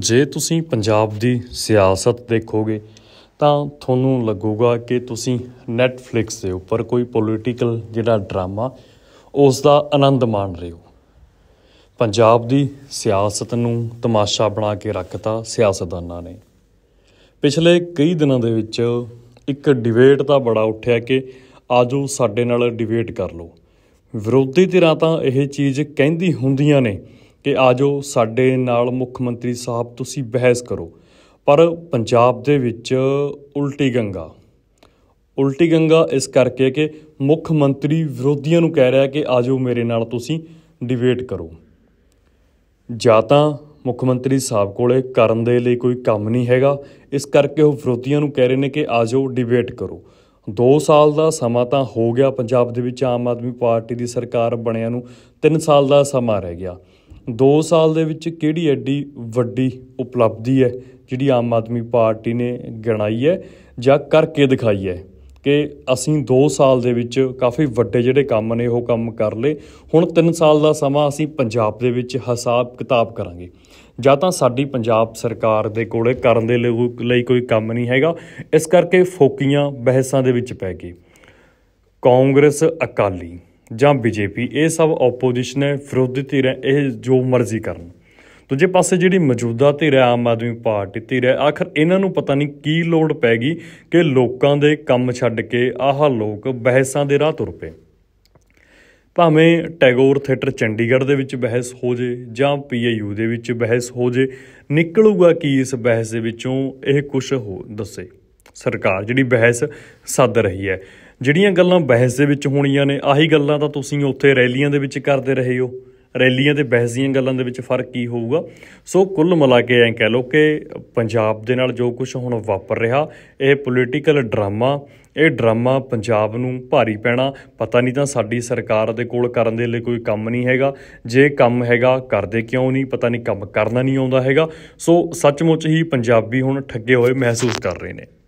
ਜੇ ਤੁਸੀਂ ਪੰਜਾਬ ਦੀ ਸਿਆਸਤ ਦੇਖੋਗੇ ਤਾਂ ਤੁਹਾਨੂੰ ਲੱਗੂਗਾ ਕਿ ਤੁਸੀਂ ਨੈਟਫਲਿਕਸ ਦੇ ਉੱਪਰ ਕੋਈ ਪੋਲਿਟੀਕਲ ਜਿਹੜਾ ਡਰਾਮਾ ਉਸ ਦਾ ਆਨੰਦ ਮਾਣ ਰਹੇ ਹੋ ਪੰਜਾਬ ਦੀ ਸਿਆਸਤ ਨੂੰ ਤਮਾਸ਼ਾ ਬਣਾ ਕੇ ਰੱਖਤਾ ਸਿਆਸਤਦਾਨਾਂ ਨੇ ਪਿਛਲੇ ਕਈ ਦਿਨਾਂ ਦੇ ਵਿੱਚ ਇੱਕ ਡਿਬੇਟ ਦਾ ਬੜਾ ਉੱਠਿਆ ਕਿ ਆਜੋ ਸਾਡੇ ਨਾਲ ਡਿਬੇਟ ਕਰ ਲਓ ਵਿਰੋਧੀ ਧਿਰਾਂ ਤਾਂ ਇਹ ਚੀਜ਼ ਕਹਿੰਦੀ ਹੁੰਦੀਆਂ ਨੇ ਕਿ ਆਜੋ ਸਾਡੇ ਨਾਲ ਮੁੱਖ ਮੰਤਰੀ ਸਾਹਿਬ ਤੁਸੀਂ ਬਹਿਸ ਕਰੋ ਪਰ ਪੰਜਾਬ ਦੇ ਵਿੱਚ ਉਲਟੀ ਗੰਗਾ ਉਲਟੀ ਗੰਗਾ ਇਸ ਕਰਕੇ ਕਿ ਮੁੱਖ ਮੰਤਰੀ ਵਿਰੋਧੀਆਂ ਨੂੰ ਕਹਿ ਰਿਹਾ ਕਿ ਆਜੋ ਮੇਰੇ ਨਾਲ ਤੁਸੀਂ ਡਿਬੇਟ ਕਰੋ ਜਾਂ ਤਾਂ ਮੁੱਖ ਮੰਤਰੀ ਸਾਹਿਬ ਕੋਲੇ ਕਰਨ ਦੇ ਲਈ ਕੋਈ ਕੰਮ ਨਹੀਂ ਹੈਗਾ ਇਸ ਕਰਕੇ ਉਹ ਵਿਰੋਧੀਆਂ ਨੂੰ ਕਹਿ ਰਹੇ ਨੇ ਕਿ ਆਜੋ ਡਿਬੇਟ ਕਰੋ 2 ਸਾਲ ਦਾ ਸਮਾਂ ਤਾਂ ਹੋ ਗਿਆ ਪੰਜਾਬ ਦੇ ਵਿੱਚ ਆਮ ਆਦਮੀ ਪਾਰਟੀ ਦੀ ਸਰਕਾਰ ਬਣਿਆ ਨੂੰ 3 ਸਾਲ ਦਾ ਸਮਾਂ ਰਹਿ ਗਿਆ 2 ਸਾਲ ਦੇ ਵਿੱਚ ਕਿਹੜੀ ਐਡੀ ਵੱਡੀ ਉਪਲਬਧੀ ਹੈ ਜਿਹੜੀ ਆਮ ਆਦਮੀ ਪਾਰਟੀ ਨੇ ਗਣਾਈ ਹੈ ਜਾਂ ਕਰਕੇ ਦਿਖਾਈ ਹੈ ਕਿ ਅਸੀਂ 2 ਸਾਲ ਦੇ ਵਿੱਚ ਕਾਫੀ ਵੱਡੇ ਜਿਹੜੇ ਕੰਮ ਨੇ ਉਹ ਕੰਮ ਕਰ ਲਏ ਹੁਣ 3 ਸਾਲ ਦਾ ਸਮਾਂ ਅਸੀਂ ਪੰਜਾਬ ਦੇ ਵਿੱਚ ਹਿਸਾਬ ਕਿਤਾਬ ਕਰਾਂਗੇ ਜਾਂ ਤਾਂ ਸਾਡੀ ਪੰਜਾਬ ਸਰਕਾਰ ਦੇ ਕੋਲੇ ਕਰਨ ਦੇ ਲਈ ਕੋਈ ਕੰਮ ਨਹੀਂ ਹੈਗਾ ਇਸ ਕਰਕੇ ਫੋਕੀਆਂ ਬਹਿਸਾਂ ਦੇ ਵਿੱਚ ਪੈ ਗਏ ਕਾਂਗਰਸ ਅਕਾਲੀ ਜਾਂ ਬੀਜੇਪੀ ਇਹ ਸਭ ਆਪੋਜੀਸ਼ਨ ਹੈ ਵਿਰੋਧੀ ਧਿਰ ਹੈ ਇਹ ਜੋ ਮਰਜ਼ੀ ਕਰਨ ਦੂਜੇ ਪਾਸੇ ਜਿਹੜੀ ਮੌਜੂਦਾ ਧਿਰ ਹੈ ਆਮ ਆਦਮੀ ਪਾਰਟੀ ਧਿਰ ਹੈ ਆਖਰ ਇਹਨਾਂ ਨੂੰ ਪਤਾ ਨਹੀਂ ਕੀ ਲੋੜ ਪੈ ਗਈ ਕਿ ਲੋਕਾਂ ਦੇ ਕੰਮ ਛੱਡ ਕੇ ਆਹ ਲੋਕ ਬਹਿਸਾਂ ਦੇ ਰਾਹ ਤੁਰ ਪਏ ਭਾਵੇਂ ਟੈਗੋਰ ਥੀਏਟਰ ਚੰਡੀਗੜ੍ਹ ਦੇ ਵਿੱਚ ਬਹਿਸ ਹੋ ਜੇ ਜਾਂ ਪੀਏਯੂ ਦੇ ਵਿੱਚ ਬਹਿਸ ਹੋ ਜੇ ਨਿਕਲੂਗਾ ਕੀ ਇਸ ਬਹਿਸ ਦੇ ਵਿੱਚੋਂ ਇਹ ਕੁਝ ਹੋ ਦੱਸੇ ਸਰਕਾਰ ਜਿਹੜੀ ਬਹਿਸ ਸੱਦ ਰਹੀ ਹੈ ਜਿਹੜੀਆਂ ਗੱਲਾਂ ਬਹਿਸ ਦੇ ਵਿੱਚ ਹੋਣੀਆਂ ਨੇ ਆਹੀ ਗੱਲਾਂ ਤਾਂ ਤੁਸੀਂ ਉੱਥੇ ਰੈਲੀਆਂ ਦੇ ਵਿੱਚ ਕਰਦੇ ਰਹੇ ਹੋ ਰੈਲੀਆਂ ਤੇ ਬਹਿਸ ਦੀਆਂ ਗੱਲਾਂ ਦੇ ਵਿੱਚ ਫਰਕ ਕੀ ਹੋਊਗਾ ਸੋ ਕੁੱਲ ਮਿਲਾ ਕੇ ਐਂ ਕਹਿ ਲਓ ਕਿ ਪੰਜਾਬ ਦੇ ਨਾਲ ਜੋ ਕੁਝ ਹੁਣ ਵਾਪਰ ਰਿਹਾ ਇਹ ਪੋਲੀਟੀਕਲ ਡਰਾਮਾ ਇਹ ਡਰਾਮਾ ਪੰਜਾਬ ਨੂੰ ਭਾਰੀ ਪੈਣਾ ਪਤਾ ਨਹੀਂ ਤਾਂ ਸਾਡੀ ਸਰਕਾਰ ਦੇ ਕੋਲ ਕਰਨ ਦੇ ਲਈ ਕੋਈ ਕੰਮ ਨਹੀਂ ਹੈਗਾ ਜੇ ਕੰਮ ਹੈਗਾ ਕਰਦੇ ਕਿਉਂ ਨਹੀਂ ਪਤਾ ਨਹੀਂ ਕੰਮ ਕਰਨਾ ਨਹੀਂ ਆਉਂਦਾ ਹੈਗਾ ਸੋ ਸੱਚਮੁੱਚ ਹੀ ਪੰਜਾਬੀ ਹੁਣ ਠੱਗੇ ਹੋਏ ਮਹਿਸੂਸ ਕਰ ਰਹੇ ਨੇ